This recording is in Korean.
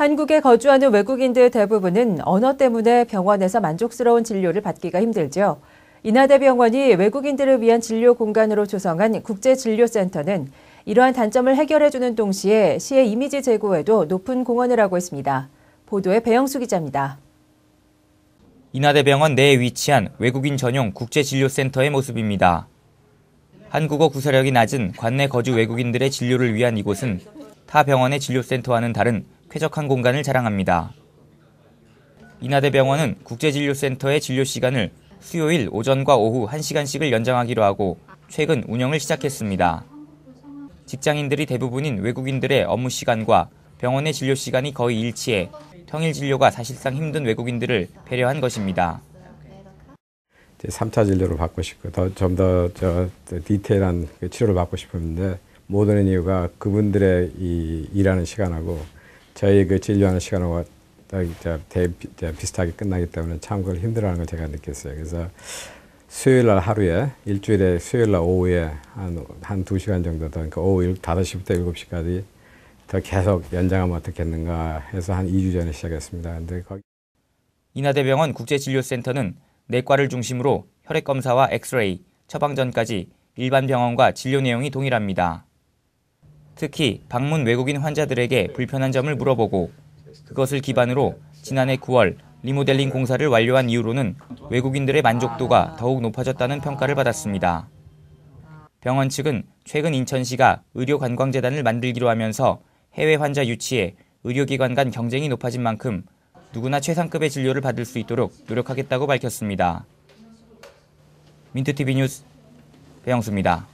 한국에 거주하는 외국인들 대부분은 언어 때문에 병원에서 만족스러운 진료를 받기가 힘들죠. 이나대병원이 외국인들을 위한 진료 공간으로 조성한 국제진료센터는 이러한 단점을 해결해주는 동시에 시의 이미지 제고에도 높은 공헌을 하고 있습니다. 보도에 배영수 기자입니다. 이나대병원 내에 위치한 외국인 전용 국제진료센터의 모습입니다. 한국어 구사력이 낮은 관내 거주 외국인들의 진료를 위한 이곳은 타 병원의 진료센터와는 다른 쾌적한 공간을 자랑합니다. 이나대병원은 국제진료센터의 진료 시간을 수요일 오전과 오후 1시간씩을 연장하기로 하고 최근 운영을 시작했습니다. 직장인들이 대부분인 외국인들의 업무 시간과 병원의 진료 시간이 거의 일치해 평일 진료가 사실상 힘든 외국인들을 배려한 것입니다. 이제 3차 진료를 받고 싶고 더 좀더 디테일한 그 치료를 받고 싶었는데 모든 이유가 그분들의 이 일하는 시간하고 저희 그 진료하는 시간하고 대, 대, 비슷하게 끝나기 때문에 참 그걸 힘들어하는 걸 제가 느꼈어요. 그래서 수요일 날 하루에 일주일에 수요일 날 오후에 한 한 두 시간 정도 더 그러니까 오후 다섯 시부터 일곱 시까지 더 계속 연장하면 어떻겠는가 해서 한 이 주 전에 시작했습니다. 근데 거기... 인하대병원 국제진료센터는 내과를 중심으로 혈액 검사와 엑스레이, 처방전까지 일반 병원과 진료 내용이 동일합니다. 특히 방문 외국인 환자들에게 불편한 점을 물어보고 그것을 기반으로 지난해 9월 리모델링 공사를 완료한 이후로는 외국인들의 만족도가 더욱 높아졌다는 평가를 받았습니다. 병원 측은 최근 인천시가 의료관광재단을 만들기로 하면서 해외 환자 유치에 의료기관 간 경쟁이 높아진 만큼 누구나 최상급의 진료를 받을 수 있도록 노력하겠다고 밝혔습니다. 민트TV 뉴스 배영수입니다.